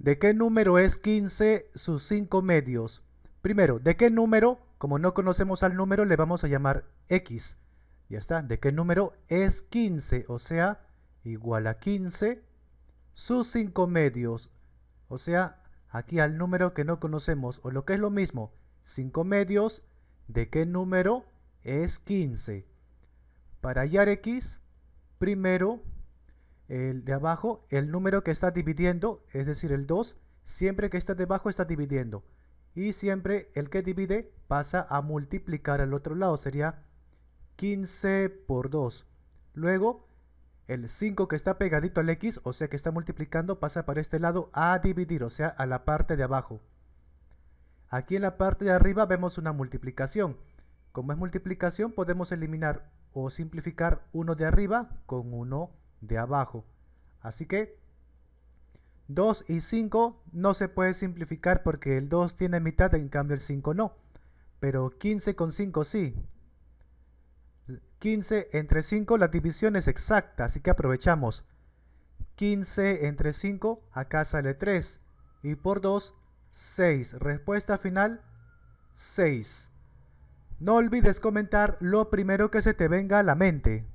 ¿De qué número es 15 sus 5 medios? Primero, ¿de qué número? Como no conocemos al número, le vamos a llamar X. Ya está. ¿De qué número es 15? O sea, igual a 15 sus 5 medios. O sea, aquí al número que no conocemos, o lo que es lo mismo, 5 medios, ¿de qué número es 15? Para hallar X, primero el de abajo, el número que está dividiendo, es decir, el 2, siempre que está debajo está dividiendo. Y siempre el que divide pasa a multiplicar al otro lado, sería 15 por 2. Luego, el 5 que está pegadito al x, o sea que está multiplicando, pasa para este lado a dividir, o sea, a la parte de abajo. Aquí en la parte de arriba vemos una multiplicación. Como es multiplicación, podemos eliminar o simplificar uno de arriba con uno de abajo. Así que 2 y 5 no se puede simplificar porque el 2 tiene mitad, en cambio el 5 no. Pero 15 con 5 sí. 15 entre 5, la división es exacta, así que aprovechamos. 15 entre 5, acá sale 3. Y por 2, 6. Respuesta final, 6. No olvides comentar lo primero que se te venga a la mente.